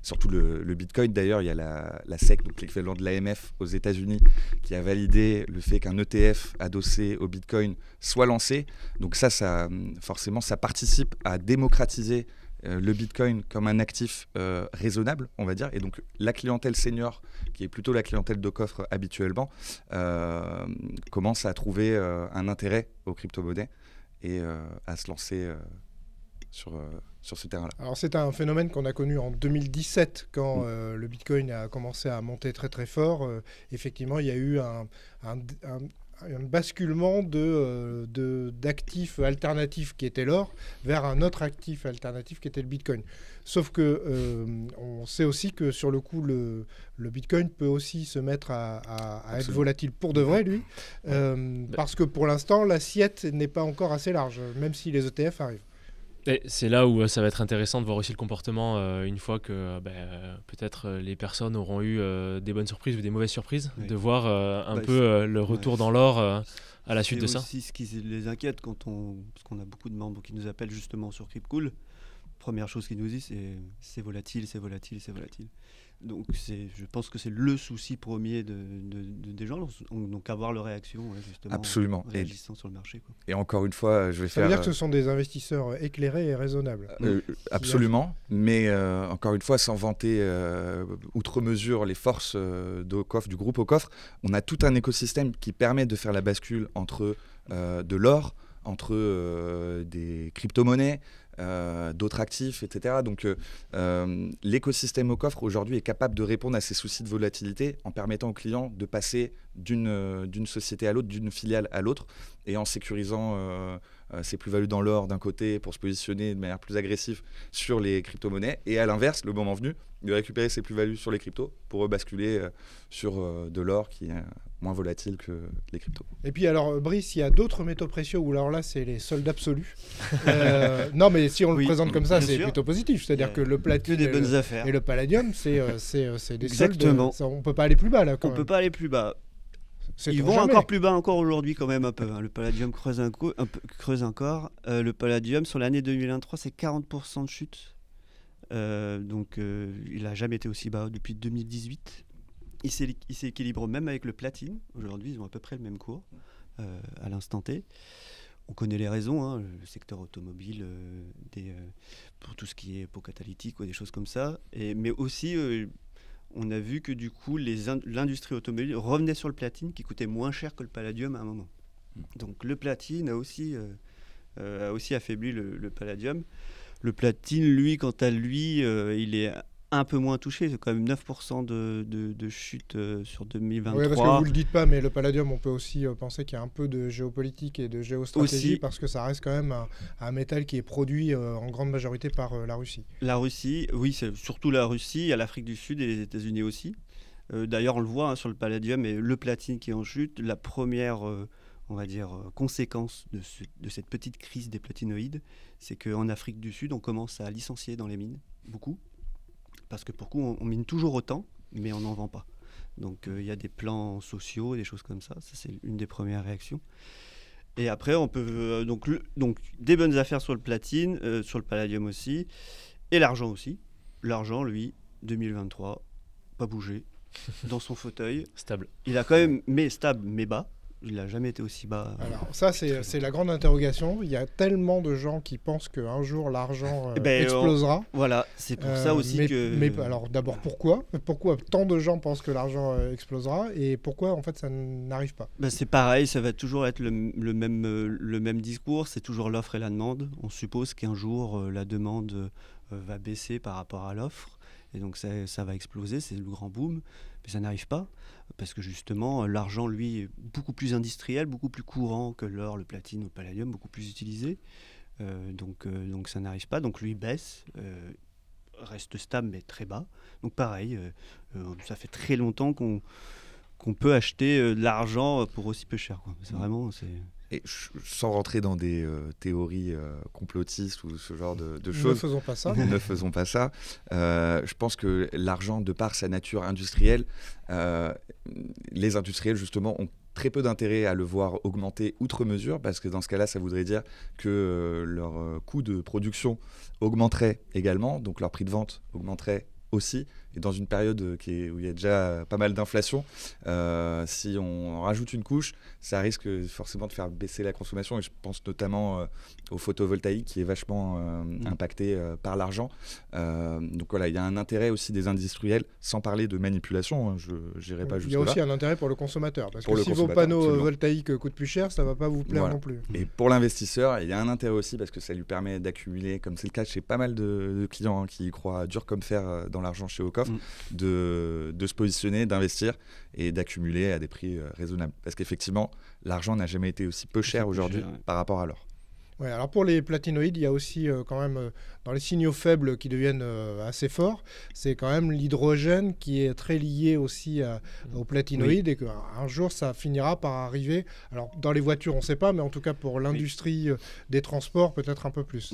surtout le, Bitcoin d'ailleurs, il y a la, SEC, donc l'équivalent de l'AMF aux États-Unis, qui a validé le fait qu'un ETF adossé au Bitcoin soit lancé. Donc ça, ça forcément, ça participe à démocratiser euh, le Bitcoin comme un actif euh, raisonnable, on va dire. Et donc la clientèle senior, qui est plutôt la clientèle de coffre habituellement, euh, commence à trouver un intérêt aux crypto-monnaies et à se lancer sur, sur ce terrain-là. Alors c'est un phénomène qu'on a connu en 2017 quand mm. le Bitcoin a commencé à monter très très fort. effectivement, il y a eu un un basculement euh, d'actifs alternatifs qui étaient l'or vers un autre actif alternatif qui était le bitcoin. Sauf que euh, on sait aussi que sur le coup, le, bitcoin peut aussi se mettre à, être volatile pour de vrai, lui, euh, parce que pour l'instant, l'assiette n'est pas encore assez large, même si les ETF arrivent c'est là où euh, ça va être intéressant de voir aussi le comportement euh, une fois que euh, ben, peut-être les personnes auront eu des bonnes surprises ou des mauvaises surprises, de voir un bah, peu le retour dans l'or à la suite de ça. C'est ce qui les inquiète quand on, parce qu'on a beaucoup de membres qui nous appellent justement sur Cool. Première chose qu'ils nous disent, c'est c'est volatile, c'est volatile, c'est volatile. Donc je pense que c'est le souci premier de, des gens, donc avoir leur réaction justement Absolument. En réagissant sur le marché. Et encore une fois, je vais faire... Ça veut dire que ce euh, sont des investisseurs éclairés et raisonnables. Euh, euh, absolument, mais encore une fois, sans vanter outre mesure les forces du groupe au coffre, on a tout un écosystème qui permet de faire la bascule entre de l'or, entre des crypto-monnaies, euh, d'autres actifs, etc. Donc euh, euh, l'écosystème au coffre aujourd'hui est capable de répondre à ces soucis de volatilité en permettant aux clients de passer d'une société à l'autre, d'une filiale à l'autre, et en sécurisant ses euh, euh, plus-values dans l'or d'un côté pour se positionner de manière plus agressive sur les crypto-monnaies, et à l'inverse, le moment venu, de récupérer ses plus-values sur les cryptos pour basculer euh, sur de l'or qui est moins volatile que les cryptos. Et puis alors, Brice, il y a d'autres métaux précieux où alors là, c'est les soldes absolus. non, mais si on le présente comme ça, c'est plutôt positif. C'est-à-dire que le platine des et, bonnes le, affaires. et le palladium, c'est des Exactement. On peut pas aller plus bas là. on ne peut pas aller plus bas. Ils vont encore plus bas encore aujourd'hui quand même un peu. Hein. Le Palladium creuse, un coup, peu, creuse encore. Euh, le Palladium sur l'année 2023 c'est 40% de chute. Euh, donc euh, il n'a jamais été aussi bas depuis 2018. Il s'équilibre même avec le platine. Aujourd'hui ils ont à peu près le même cours à l'instant T. On connaît les raisons, hein. le secteur automobile, pour tout ce qui est pour catalytique ou des choses comme ça. mais aussi on a vu que du coup, l'industrie automobile revenait sur le platine qui coûtait moins cher que le palladium à un moment. Mm. Donc le platine a aussi, euh, euh, a aussi affaibli le, palladium. Le platine, lui, quant à lui, euh, il est un peu moins touché, c'est quand même 9% de, chute euh, sur 2023. Oui, parce que vous le dites pas, mais le palladium, on peut aussi euh, penser qu'il y a un peu de géopolitique et de géostratégie, parce que ça reste quand même un, métal qui est produit euh, en grande majorité par la Russie. La Russie, oui, c'est surtout la Russie, il y a l'Afrique du Sud et les États-Unis aussi. D'ailleurs, on le voit hein, sur le palladium et le platine qui est en chute, la première... on va dire, conséquence de, de cette petite crise des platinoïdes, c'est qu'en Afrique du Sud, on commence à licencier dans les mines, beaucoup, parce que pour coup, on, mine toujours autant, mais on n'en vend pas. Donc euh, il y a des plans sociaux, des choses comme ça. Ça, c'est une des premières réactions. Et après, on peut. Euh, donc, donc, des bonnes affaires sur le platine, euh, sur le palladium aussi, et l'argent aussi. L'argent, lui, 2023, pas bougé, dans son fauteuil. Stable. Il a quand même, mais stable, mais bas il n'a jamais été aussi bas. Alors ça, c'est la grande interrogation. Il y a tellement de gens qui pensent qu'un jour l'argent eh euh, ben, explosera. voilà, c'est pour euh, ça aussi que... Mais alors d'abord, pourquoi Pourquoi tant de gens pensent que l'argent euh, explosera et pourquoi en fait ça n'arrive pas ben, C'est pareil, ça va toujours être le, même, discours, c'est toujours l'offre et la demande. On suppose qu'un jour la demande va baisser par rapport à l'offre et donc ça va exploser, c'est le grand boom ça n'arrive pas, parce que justement, euh, l'argent, lui, est beaucoup plus industriel, beaucoup plus courant que l'or, le platine ou le palladium, beaucoup plus utilisé. Euh, donc, euh, donc ça n'arrive pas, donc lui baisse, reste stable mais très bas. Donc pareil, ça fait très longtemps qu'on qu'on peut acheter de l'argent pour aussi peu cher. C'est mmh. vraiment sans rentrer dans des euh, théories euh, complotistes ou ce genre de, choses. Ne faisons pas ça. ne faisons pas ça. je pense que l'argent, de par sa nature industrielle, euh, les industriels, justement, ont très peu d'intérêt à le voir augmenter outre mesure, parce que dans ce cas-là, ça voudrait dire que leur coût de production augmenterait également, donc leur prix de vente augmenterait aussi, et dans une période euh, qui est, où il y a déjà euh, pas mal d'inflation, euh, si on rajoute une couche, ça risque forcément de faire baisser la consommation. Et je pense notamment au photovoltaïque qui est vachement mm. impacté par l'argent. donc voilà, il y a un intérêt aussi des industriels, sans parler de manipulation. Hein, je n'irai pas jusque mm. Il y a aussi un intérêt pour le consommateur, parce que si vos panneaux voltaïques coûtent plus cher, ça ne va pas vous plaire non plus. Et pour l'investisseur, il y a un intérêt aussi parce que ça lui permet d'accumuler, comme c'est le cas chez pas mal de, clients hein, qui croient dur comme fer dans l'argent chez Ocon Mm. de, se positionner, d'investir et d'accumuler à des prix euh, raisonnables. Parce qu'effectivement, l'argent n'a jamais été aussi peu cher aujourd'hui par rapport à l'or. Ouais, alors pour les platinoïdes, il y a aussi euh, quand même euh, dans les signaux faibles qui deviennent euh, assez forts, c'est quand même l'hydrogène qui est très lié aussi mmh. aux platinoïdes et qu'un un jour ça finira par arriver. Alors dans les voitures, on ne sait pas, mais en tout cas pour l'industrie des transports, peut-être un peu plus.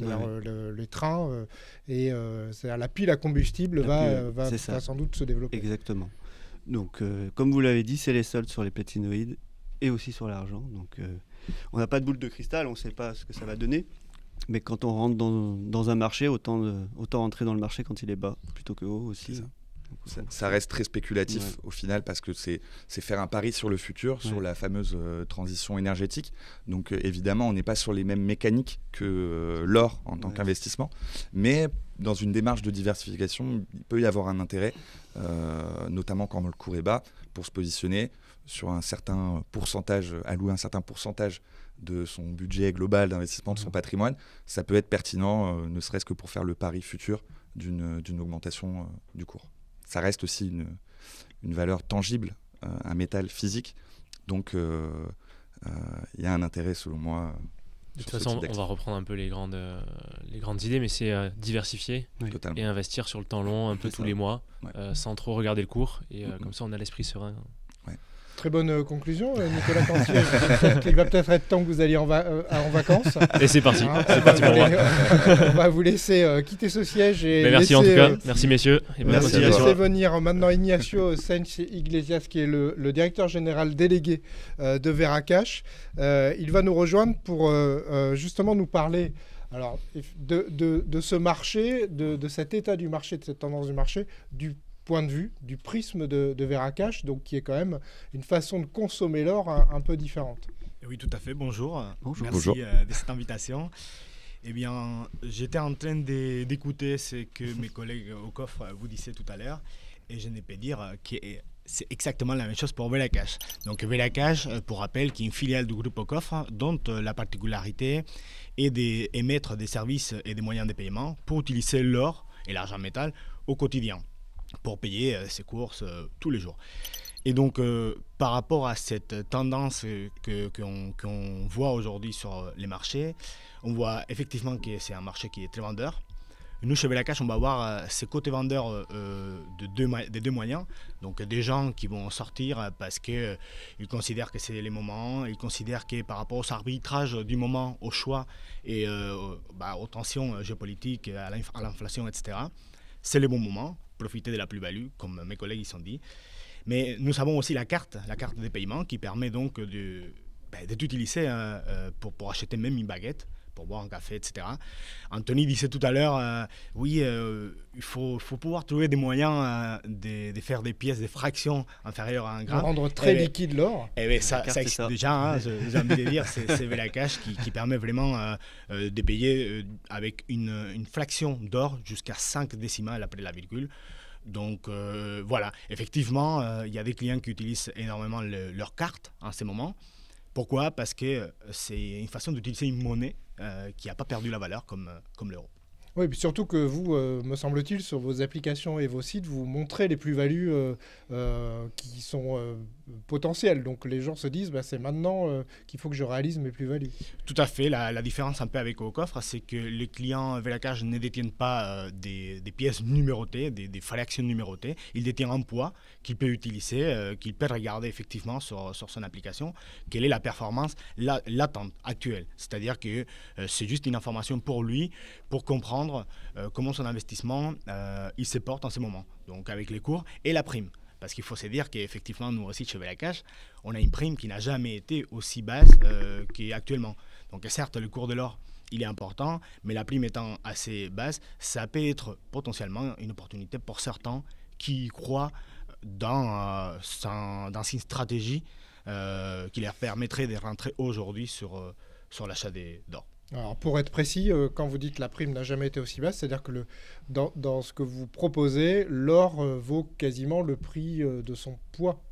les trains et la pile à combustible va, sans doute se développer. Exactement. Donc comme vous l'avez dit, c'est les soldes sur les platinoïdes et aussi sur l'argent. Donc on n'a pas de boule de cristal, on ne sait pas ce que ça va donner. Mais quand on rentre dans, un marché, autant, rentrer euh, dans le marché quand il est bas plutôt que haut aussi. Ça. reste très spéculatif au final parce que c'est faire un pari sur le futur, sur la fameuse euh, transition énergétique. Donc euh, évidemment, on n'est pas sur les mêmes mécaniques que l'or en tant qu'investissement. Mais dans une démarche de diversification, il peut y avoir un intérêt, euh, notamment quand le cours est bas, pour se positionner sur un certain pourcentage, allouer un certain pourcentage de son budget global d'investissement, de son mmh. patrimoine. Ça peut être pertinent, euh, ne serait-ce que pour faire le pari futur d'une augmentation euh, du cours. Ça reste aussi une, une valeur tangible, un métal physique. Donc, il y a un intérêt, selon moi, de toute façon, on va reprendre un peu les grandes, euh, les grandes idées, mais c'est euh, diversifier et investir sur le temps long, un peu tous les mois, euh, sans trop regarder le cours. Et comme ça, on a l'esprit serein. Très bonne euh, conclusion, euh, Nicolas Cantier. Il va peut-être être temps que vous alliez en, euh, vacances. Et c'est parti. Hein, on, parti va on va vous laisser quitter ce siège. Et ben, merci en tout cas. merci messieurs. Et merci venir maintenant Ignacio Sánchez Iglesias, qui est le, directeur général délégué de Veracash. il va nous rejoindre pour justement nous parler. Alors, de, ce marché, de, de cet état du marché, de cette tendance du marché, du point de vue, du prisme de, de donc qui est quand même une façon de consommer l'or un, peu différente. Oui, tout à fait. Bonjour. Bonjour. Merci euh, de cette invitation. Eh bien, j'étais en train d'écouter ce que mes collègues au coffre vous disaient tout à l'heure, et je n'ai pas dire que c'est exactement la même chose pour Veracash, Donc Veracash euh, pour rappel, qui est une filiale du groupe au coffre, dont euh, la particularité est d'émettre des services et des moyens de paiement pour utiliser l'or et l'argent métal au quotidien pour payer euh, ses courses euh, tous les jours. Et donc, euh, par rapport à cette tendance que, qu'on, voit aujourd'hui sur les marchés, on voit effectivement que c'est un marché qui est très vendeur. Nous, chez cash on va voir ces côtés vendeurs de des deux moyens. Donc, des gens qui vont sortir parce qu'ils considèrent que c'est les moments, ils considèrent que par rapport au arbitrage du moment, au choix et bah, aux tensions géopolitiques, à l'inflation, etc c'est le bon moment, profiter de la plus-value, comme mes collègues y sont dit. Mais nous avons aussi la carte, la carte de paiement, qui permet donc de, ben, d'être utilisée hein, euh, pour acheter même une baguette pour boire un café, etc. Anthony disait tout à l'heure, euh, oui, euh, il faut, faut, pouvoir trouver des moyens euh, de, faire des pièces des fractions inférieures à un gramme. Rendre très eh ben, liquide l'or. Et eh bien, ça, ça existe déjà, hein, j'ai envie de dire, c'est Velacash qui, qui permet vraiment de payer avec une, fraction d'or jusqu'à 5 décimales après la virgule. Donc voilà, effectivement, il y a des clients qui utilisent énormément leurs cartes en ce moment. Pourquoi Parce que euh, c'est une façon d'utiliser une monnaie euh, qui n'a pas perdu la valeur comme, euh, comme l'euro. Oui, puis surtout que vous, euh, me semble-t-il, sur vos applications et vos sites, vous montrez les plus-values euh, euh, qui sont potentielles. Donc les gens se disent, bah, c'est maintenant qu'il faut que je réalise mes plus-values. Tout à fait. La, différence un peu avec Ocoffre, c'est que les clients cage ne détiennent pas des, pièces numérotées, des, des fractions numérotées. Ils détiennent un poids qu'il peut utiliser, qu'il peut regarder effectivement sur, son application, quelle est la performance, l'attente actuelle. C'est-à-dire que c'est juste une information pour lui, pour comprendre euh, comment son investissement, euh, il se porte en ce moment, donc avec les cours et la prime. Parce qu'il faut se dire qu'effectivement, nous aussi, la Cash, on a une prime qui n'a jamais été aussi basse euh, qu'actuellement. Donc certes, le cours de l'or il est important, mais la prime étant assez basse, ça peut être potentiellement une opportunité pour certains qui croient dans, dans une stratégie qui leur permettrait de rentrer aujourd'hui sur, sur l'achat d'or. Alors pour être précis, euh, quand vous dites que la prime n'a jamais été aussi basse, c'est-à-dire que le, dans, ce que vous proposez, l'or euh, vaut quasiment le prix euh, de son poids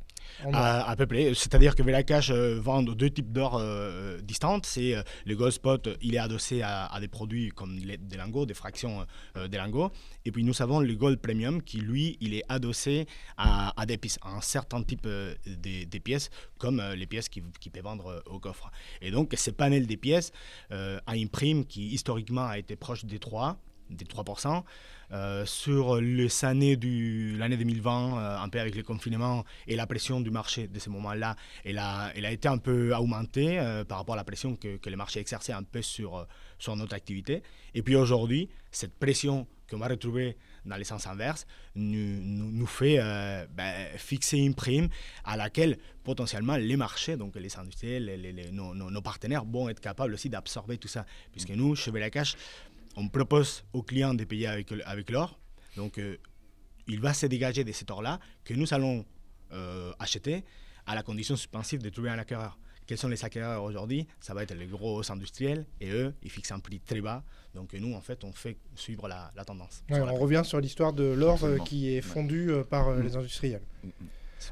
à, peu près, C'est-à-dire que Cash euh, vend deux types d'or euh, distants, C'est euh, le gold spot, il est adossé à, des produits comme des lingots, des fractions des lingots. Et puis nous avons le gold premium qui, lui, il est adossé à, des pièces, un certain type de pièces, comme les pièces qui, qui peut vendre au coffre. Et donc, ce panel des pièces a une prime qui historiquement a été proche des trois des 3%. Euh, sur l'année 2020, un peu avec le confinement et la pression du marché de ce moment-là, elle a, elle a été un peu augmentée euh, par rapport à la pression que, que le marché exerçait un peu sur, euh, sur notre activité. Et puis aujourd'hui, cette pression qu'on va retrouver dans l'essence sens inverse, nous, nous, fait euh, ben, fixer une prime à laquelle potentiellement les marchés, donc les industriels, les, nos, nos, partenaires vont être capables aussi d'absorber tout ça. Puisque mmh. nous, Chevalier Cash, on propose aux clients de payer avec, l'or. Donc, euh, il va se dégager de cet or-là que nous allons euh, acheter à la condition suspensive de trouver un acquéreur. Quels sont les acquéreurs aujourd'hui Ça va être les gros industriels et eux, ils fixent un prix très bas. Donc nous, en fait, on fait suivre la, tendance. on revient sur l'histoire de l'or euh, qui est fondu par mm. les industriels. Mm, mm.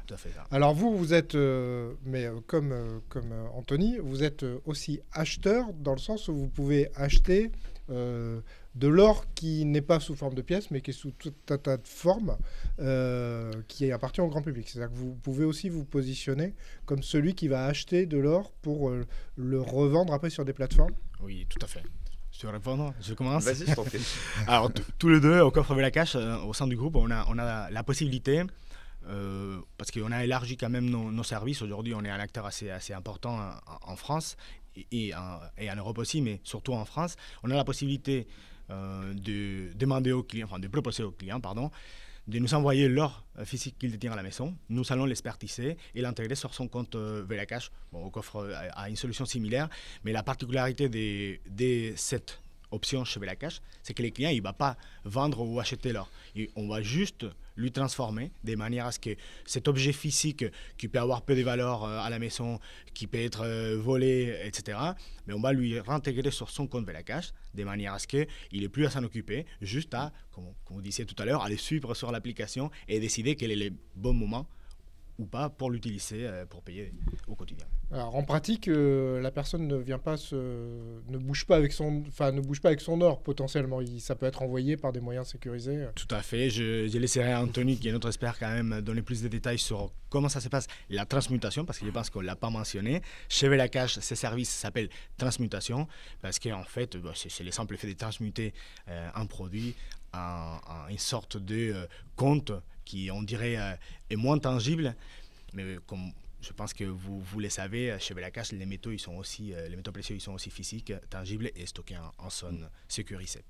Tout à fait ça. Alors vous, vous êtes, mais comme, comme Anthony, vous êtes aussi acheteur dans le sens où vous pouvez acheter euh, de l'or qui n'est pas sous forme de pièce, mais qui est sous tout un tas de formes, euh, qui appartient au grand public. C'est-à-dire que vous pouvez aussi vous positionner comme celui qui va acheter de l'or pour euh, le revendre après sur des plateformes. Oui, tout à fait. Je vais répondre, je commence. Vas-y, je t'en Alors, tous les deux, au coffre de la cache, euh, au sein du groupe, on a, on a la possibilité parce qu'on a élargi quand même nos, services. Aujourd'hui, on est un acteur assez, assez important en, hein, en France et, en, Europe aussi, mais surtout en France, on a la possibilité euh, de demander aux clients, enfin de proposer aux clients, pardon, de nous envoyer l'or physique qu'ils détient à la maison. Nous allons l'expertiser et l'intégrer sur son compte euh, Velacash. Bon, au coffre euh, à une solution similaire, mais la particularité des de option chez cash, c'est que les clients, il ne va pas vendre ou acheter l'or. On va juste lui transformer de manière à ce que cet objet physique qui peut avoir peu de valeur euh, à la maison, qui peut être euh, volé, etc., mais on va lui réintégrer sur son compte cash, de manière à ce qu'il n'ait plus à s'en occuper, juste à, comme, on disait tout à l'heure, à suivre sur l'application et décider quel est le bon moment pas pour l'utiliser, euh, pour payer au quotidien. Alors en pratique, euh, la personne ne vient pas se, ne bouge pas avec son, enfin ne bouge pas avec son or potentiellement. Il, ça peut être envoyé par des moyens sécurisés. Tout à fait. Je, je laisserai Anthony, qui est notre expert quand même, donner plus de détails sur comment ça se passe la transmutation, parce que je pense qu'on l'a pas mentionné. Chez Velacash, ces services s'appellent transmutation parce qu'en fait, bah, c'est le simple fait de transmuter euh, un produit une sorte de euh, compte qui, on dirait, euh, est moins tangible. Mais euh, comme je pense que vous, vous le savez, chez Belacash, les métaux, ils sont aussi, les métaux précieux, ils sont aussi physiques, tangibles et stockés en, en zone mm. sécurisée.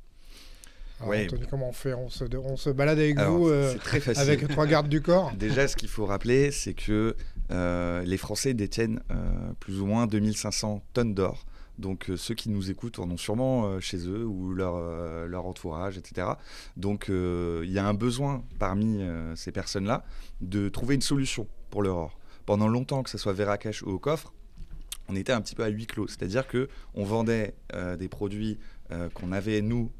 Alors, Anthony, comment on fait on se, on se, balade avec vous très facile. avec trois gardes du corps Déjà, ce qu'il faut rappeler, c'est que les Français détiennent plus ou moins 2500 tonnes d'or. Donc euh, ceux qui nous écoutent en ont sûrement euh, chez eux ou leur, euh, entourage, etc. Donc il y a un besoin parmi ces personnes-là de trouver une solution pour leur or. Pendant longtemps, que ce soit Veracash ou au coffre, on était un petit peu à huis clos, c'est-à-dire que on vendait des produits qu'on avait nous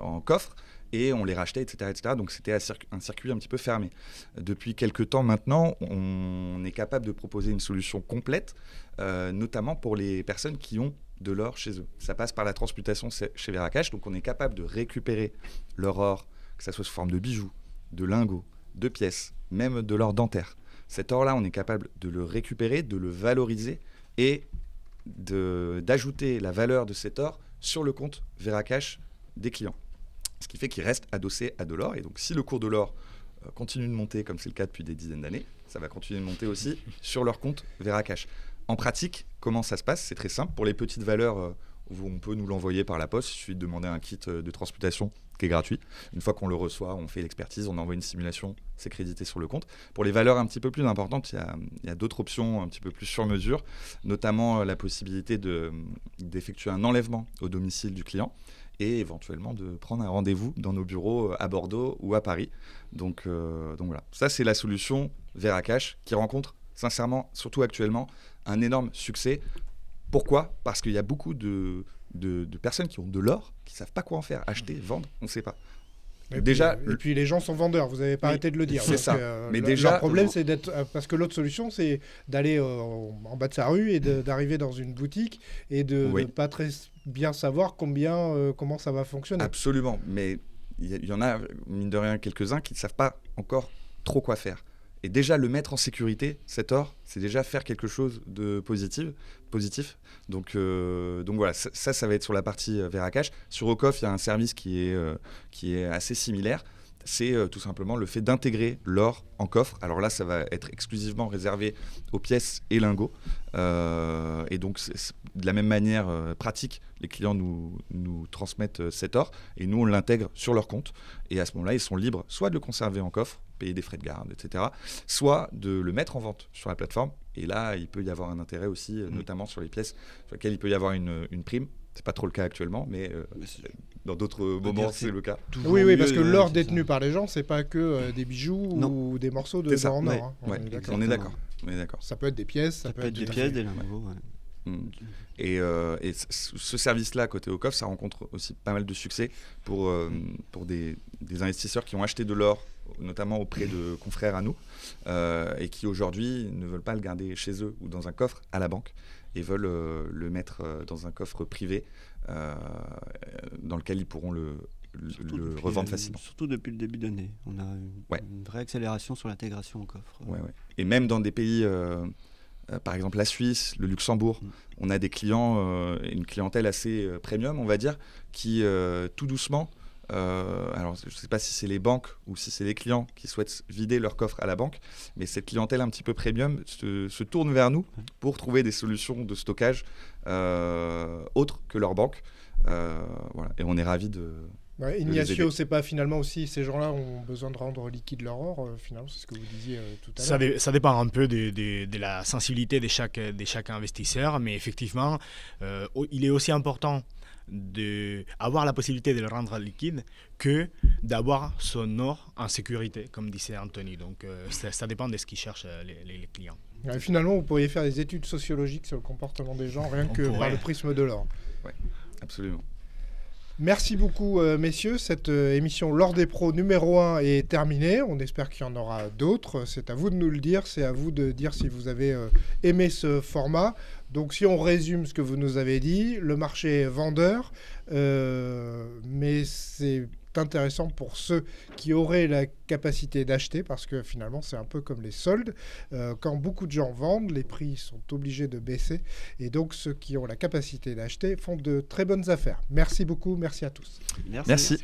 en coffre, et on les rachetait, etc. Donc c'était un circuit un petit peu fermé. Depuis quelques temps maintenant, on est capable de proposer une solution complète, euh, notamment pour les personnes qui ont de l'or chez eux. Ça passe par la transmutation chez Veracash, donc on est capable de récupérer leur or, que ça soit sous forme de bijoux, de lingots, de pièces, même de l'or dentaire. Cet or-là, on est capable de le récupérer, de le valoriser et d'ajouter la valeur de cet or sur le compte Veracash des clients ce qui fait qu'il reste adossé à de l'or. Et donc si le cours de l'or euh, continue de monter, comme c'est le cas depuis des dizaines d'années, ça va continuer de monter aussi sur leur compte Vera Cash. En pratique, comment ça se passe C'est très simple. Pour les petites valeurs, euh, on peut nous l'envoyer par la poste. Il suffit de demander un kit euh, de transmutation qui est gratuit. Une fois qu'on le reçoit, on fait l'expertise, on envoie une simulation, c'est crédité sur le compte. Pour les valeurs un petit peu plus importantes, il y a, d'autres options un petit peu plus sur mesure, notamment la possibilité d'effectuer un enlèvement au domicile du client et éventuellement de prendre un rendez-vous dans nos bureaux euh, à Bordeaux ou à Paris. Donc, euh, donc voilà, ça c'est la solution Veracash qui rencontre sincèrement, surtout actuellement, un énorme succès. Pourquoi Parce qu'il y a beaucoup de, de, personnes qui ont de l'or, qui ne savent pas quoi en faire, acheter, vendre, on ne sait pas. Et déjà, puis, les gens sont vendeurs, vous n'avez pas arrêté de le dire. C'est ça. Euh, Mais le, déjà, le problème, c'est d'être. Parce que l'autre solution, c'est d'aller en bas de sa rue et d'arriver dans une boutique et de ne pas très bien savoir combien, euh, comment ça va fonctionner. Absolument, mais il y, en a, mine de rien, quelques-uns qui ne savent pas encore trop quoi faire. Et déjà, le mettre en sécurité, cet or, c'est déjà faire quelque chose de positif. positif. Donc, euh, donc voilà, ça, ça va être sur la partie euh, Veracash. Sur Okov il y a un service qui est, qui est assez similaire c'est euh, tout simplement le fait d'intégrer l'or en coffre. Alors là, ça va être exclusivement réservé aux pièces et lingots. Euh, et donc, de la même manière euh, pratique, les clients nous, transmettent cet or et nous, on l'intègre sur leur compte. Et à ce moment-là, ils sont libres soit de le conserver en coffre, payer des frais de garde, etc., soit de le mettre en vente sur la plateforme. Et là, il peut y avoir un intérêt aussi, mmh. notamment sur les pièces sur lesquelles il peut y avoir une prime c'est pas trop le cas actuellement, mais euh, dans d'autres moments, c'est le cas. Oui, oui, parce que hein, l'or détenu par les gens, c'est pas que euh, des bijoux ou des morceaux de en or. Hein. on est d'accord. Ça peut être des pièces, ça, peut, être des pièces, des lingots. Mm. Et, euh, ce service-là, côté au coffre, ça rencontre aussi pas mal de succès pour, pour des, investisseurs qui ont acheté de l'or notamment auprès de confrères à nous, et qui aujourd'hui ne veulent pas le garder chez eux ou dans un coffre à la banque, et veulent euh, le mettre euh, dans un coffre privé euh, dans lequel ils pourront le, revendre facilement. Surtout depuis le début l'année. On a une, vraie accélération sur l'intégration au coffre. Et même dans des pays, par exemple la Suisse, le Luxembourg, mm. on a des clients, une clientèle assez premium, on va dire, qui tout doucement euh, alors, je ne sais pas si c'est les banques ou si c'est les clients qui souhaitent vider leur coffre à la banque, mais cette clientèle un petit peu premium se, tourne vers nous pour trouver des solutions de stockage euh, autres que leur banque. Euh, voilà. Et on est ravis de, Ouais, Ignacio, c'est pas finalement aussi ces gens-là ont besoin de rendre liquide leur or, finalement, c'est ce que vous disiez tout à l'heure. Ça, dépend un peu de, la sensibilité de chaque, chaque investisseur, mais effectivement, il est aussi important d'avoir la possibilité de le rendre liquide que d'avoir son or en sécurité, comme disait Anthony. Donc euh, ça, dépend de ce qu'ils cherchent euh, les, clients. finalement, vous pourriez faire des études sociologiques sur le comportement des gens, rien que par le prisme de l'or. Oui, absolument. Merci beaucoup, euh, messieurs. Cette émission L'Or des Pros numéro 1 est terminée. On espère qu'il y en aura d'autres. C'est à vous de nous le dire. C'est à vous de dire si vous avez aimé ce format. Donc si on résume ce que vous nous avez dit, le marché vendeur, euh, mais c'est intéressant pour ceux qui auraient la capacité d'acheter parce que finalement c'est un peu comme les soldes. Euh, quand beaucoup de gens vendent, les prix sont obligés de baisser et donc ceux qui ont la capacité d'acheter font de très bonnes affaires. Merci beaucoup, merci à tous. Merci.